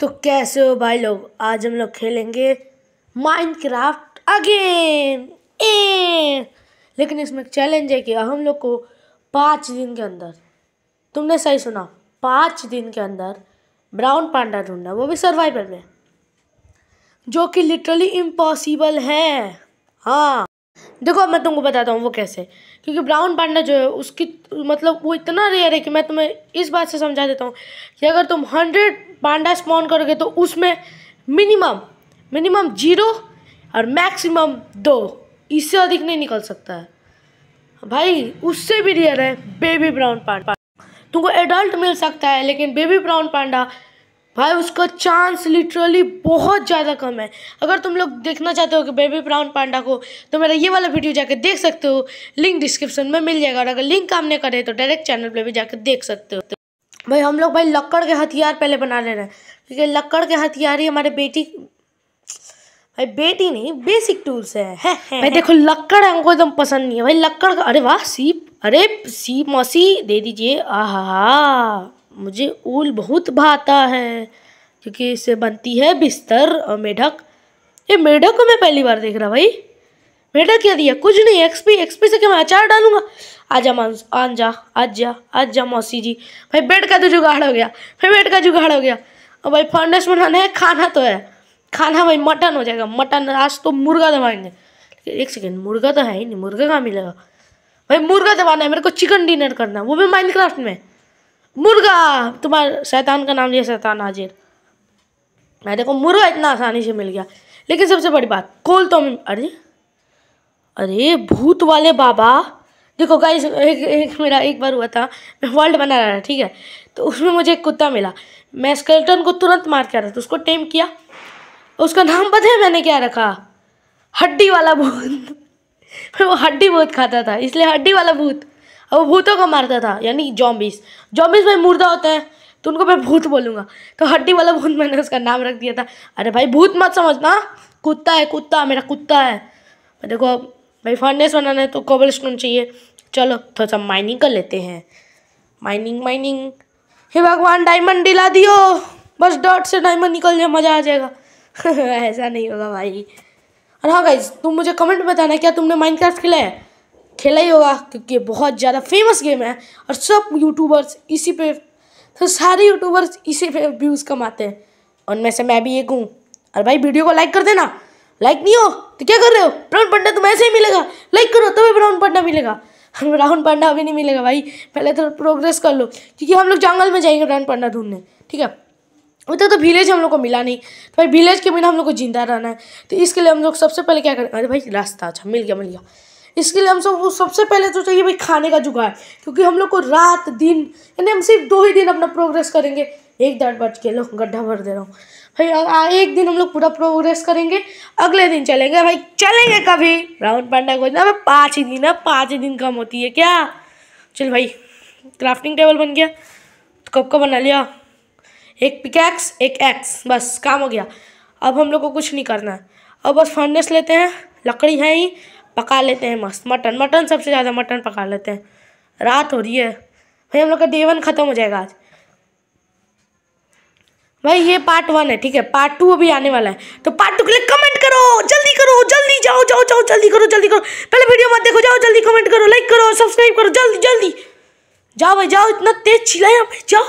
तो कैसे हो भाई लोग आज हम लोग खेलेंगे माइनक्राफ्ट अगेन ए लेकिन इसमें चैलेंज है कि हम लोग को पाँच दिन के अंदर तुमने सही सुना पाँच दिन के अंदर ब्राउन पांडा ढूंढना वो भी सर्वाइवल में जो कि लिटरली इम्पॉसिबल है हाँ देखो मैं तुमको बताता हूँ वो कैसे क्योंकि ब्राउन पांडा जो है उसकी मतलब वो इतना रेयर है कि मैं तुम्हें इस बात से समझा देता हूँ कि अगर तुम हंड्रेड पांडा स्पॉन करोगे तो उसमें मिनिमम मिनिमम जीरो और मैक्सिमम दो इससे अधिक नहीं निकल सकता है भाई उससे भी रियर है बेबी ब्राउन पांडा तुमको एडल्ट मिल सकता है लेकिन बेबी ब्राउन पांडा भाई उसका चांस लिटरली बहुत ज़्यादा कम है अगर तुम लोग देखना चाहते हो कि बेबी ब्राउन पांडा को तो मेरा ये वाला वीडियो जाके देख सकते हो लिंक डिस्क्रिप्शन में मिल जाएगा और अगर लिंक काम नहीं करे तो डायरेक्ट चैनल पर भी जाकर देख सकते हो भाई हम लोग भाई लक्कड़ के हथियार पहले बना ले रहे हैं क्योंकि लक्कड़ के हथियार ही हमारे बेटी भाई बेटी नहीं बेसिक टूल्स है, है, है भाई देखो लक्कड़ हमको एकदम पसंद नहीं है भाई लक्कड़ का अरे वाह सीप अरे सीप मौसी दे दीजिए आह मुझे ऊल बहुत भाता है क्योंकि इससे बनती है बिस्तर और मेढक ये मेढक को मैं पहली बार देख रहा भाई बेटा क्या दिया कुछ नहीं एक्सपी एक्सपी से क्या मैं अचार डालूंगा आजा मानस जा आज जा मौसी जी भाई बेड का तो जुगाड़ हो गया भाई बेड का जुगाड़ हो गया और भाई फर्नेस बनाना है खाना तो है खाना भाई मटन हो जाएगा मटन आज तो मुर्गा दबाएंगे एक सेकेंड मुर्गा तो है ही नहीं मुर्गा कहाँ मिलेगा भाई मुर्गा दबाना है मेरे को चिकन डिनर करना है वो भी माइंड में मुर्गा तुम्हारे शैतान का नाम लिया शैतान हाजिर मैं देखो मुर्गा इतना आसानी से मिल गया लेकिन सबसे बड़ी बात कोल तो अरे अरे भूत वाले बाबा देखो गाइस एक, एक मेरा एक बार हुआ था मैं वर्ल्ड बना रहा था ठीक है तो उसमें मुझे एक कुत्ता मिला मैं स्केल्टन को तुरंत मार के आ रहा था तो उसको टेम किया उसका नाम पता है मैंने क्या रखा हड्डी वाला भूत वो हड्डी भूत खाता था इसलिए हड्डी वाला भूत और वो भूतों को मारता था यानी जॉम्बिस जॉम्बिस भाई मुर्दा होते हैं तो उनको मैं भूत बोलूँगा तो हड्डी वाला भूत मैंने उसका नाम रख दिया था अरे भाई भूत मत समझना कुत्ता है कुत्ता मेरा कुत्ता है देखो अब भाई फर्नेस बनाना है तो कोबल स्टोन चाहिए चलो थोड़ा सा माइनिंग कर लेते हैं माइनिंग माइनिंग हे भगवान डायमंड दिला दियो बस डॉट से डायमंड निकल जाए मज़ा आ जाएगा ऐसा नहीं होगा भाई और हाँ गाइज तुम मुझे कमेंट में बताना क्या तुमने माइनक्राफ्ट खेला है खेला ही होगा क्योंकि बहुत ज़्यादा फेमस गेम है और सब यूट्यूबर्स इसी पे तो सारे यूट्यूबर्स इसी पे व्यूज़ कमाते हैं उनमें से मैं भी एक हूँ और भाई वीडियो को लाइक कर देना लाइक नहीं हो तो क्या कर रहे हो ब्राउन पांडा तुम्हें ऐसे ही मिलेगा लाइक करो तभी ब्राउन पांडा मिलेगा ब्राउन पांडा अभी नहीं मिलेगा भाई पहले तो प्रोग्रेस कर लो क्योंकि हम लोग जंगल में जाएंगे ब्राउन पांडा ढूंढने ठीक है उतना तो विलेज हम लोग को मिला नहीं तो भाई विलेज के बिना हम लोग को जिंदा रहना है तो इसके लिए हम लोग सबसे पहले क्या करें अरे भाई रास्ता अच्छा मिल गया मिल गया इसके लिए हम सब सबसे पहले तो चाहिए भाई खाने का जुगाड़ क्योंकि हम लोग को रात दिन यानी हम सिर्फ दो ही दिन अपना प्रोग्रेस करेंगे एक दर्द बज के लो गड्ढा भर दे रहा हूँ भाई एक दिन हम लोग पूरा प्रोग्रेस करेंगे अगले दिन चलेंगे भाई चलेंगे कभी राउंड पांडा को ना पाँच ही दिन है पाँच ही दिन कम होती है क्या चल भाई क्राफ्टिंग टेबल बन गया तो कब का बना लिया एक पिकैक्स एक एक्स बस काम हो गया अब हम लोग को कुछ नहीं करना है अब बस फर्नेस लेते हैं लकड़ी है ही पका लेते हैं मस्त मटन मटन सबसे ज़्यादा मटन पका लेते हैं रात हो रही है भाई हम लोग का डे वन ख़त्म हो जाएगा आज भाई ये पार्ट वन है ठीक है पार्ट टू अभी आने वाला है तो पार्ट टू के लिए कमेंट करो जल्दी करो जल्दी जाओ जाओ जाओ जल्दी करो जल्दी करो पहले वीडियो मत देखो जाओ जल्दी कमेंट करो लाइक करो सब्सक्राइब करो जल्दी जल्दी जाओ भाई जाओ इतना तेज चिल्लाया भाई जाओ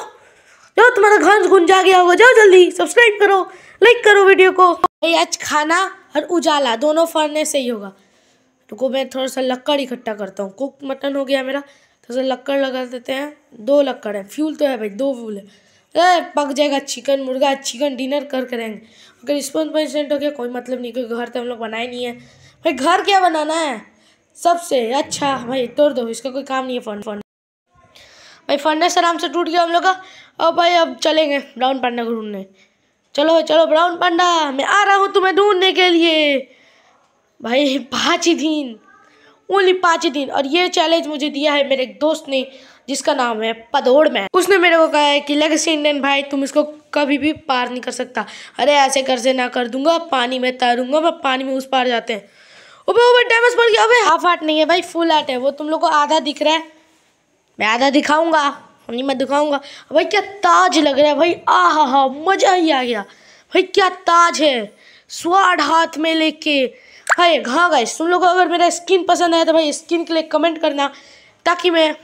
जाओ तुम्हारा घंस गुंजा गया होगा जाओ जल्दी सब्सक्राइब करो लाइक करो वीडियो को भाई आज खाना और उजाला दोनों फरने से ही होगा रुको मैं थोड़ा सा लक्कड़ इकट्ठा करता हूँ कुक मटन हो गया मेरा थोड़ा सा लक्कड़ लगा देते हैं दो लक्कड़ है फ्यूल तो है भाई दो फ्यूल है पक जाएगा चिकन मुर्गा चिकन डिनर कर करेंगे अगर रिस्पॉन्स परसेंट हो गया कोई मतलब नहीं क्योंकि घर तो हम लोग बनाए नहीं है भाई घर क्या बनाना है सबसे अच्छा भाई तोड़ दो इसका कोई काम नहीं है फंड फंड भाई फंडस आराम से टूट गया हम लोग का और भाई अब चलेंगे ब्राउन पांडा को ढूंढने चलो चलो ब्राउन पांडा मैं आ रहा हूँ तुम्हें ढूंढने के लिए भाई पाँच ही दिन ओनली पाँच ही दिन और ये चैलेंज मुझे दिया है मेरे एक दोस्त ने जिसका नाम है पदोड़ मैन उसने मेरे को कहा है कि लेगेसी इंडियन भाई तुम इसको कभी भी पार नहीं कर सकता अरे ऐसे कर से ना कर दूंगा पानी में तैरूंगा मैं पानी में उस पार जाते हैं ओबे ओबे डैमेज पड़ गया अबे हाफ आर्ट नहीं है भाई फुल आर्ट है वो तुम लोग को आधा दिख रहा है मैं आधा दिखाऊंगा नहीं मैं दिखाऊंगा भाई क्या ताज लग रहा है भाई आ हा हा मज़ा ही आ गया भाई क्या ताज है स्वाड हाथ में लेके हाय हाँ गाइस तुम लोगों को अगर मेरा स्किन पसंद आया तो भाई स्किन के लिए कमेंट करना ताकि मैं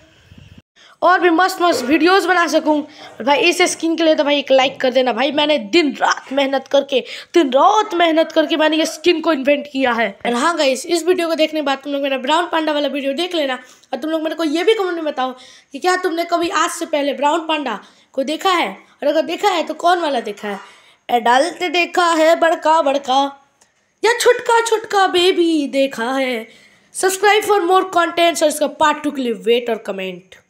और भी मस्त मस्त वीडियोस बना सकूं और भाई इस स्किन के लिए तो भाई एक लाइक कर देना भाई मैंने दिन रात मेहनत करके दिन रात मेहनत करके मैंने ये स्किन को इन्वेंट किया है और हाँ गाइस इस वीडियो को देखने के बाद तुम लोग मेरा ब्राउन पांडा वाला वीडियो देख लेना और तुम लोग मेरे को ये भी कमेंट में बताओ कि क्या तुमने कभी आज से पहले ब्राउन पांडा को देखा है और अगर देखा है तो कौन वाला देखा है एडल्ट देखा है बड़का बड़का या छुटका छुटका बेबी देखा है सब्सक्राइब फॉर मोर कॉन्टेंट्स और इसका पार्ट टू के लिए वेट और कमेंट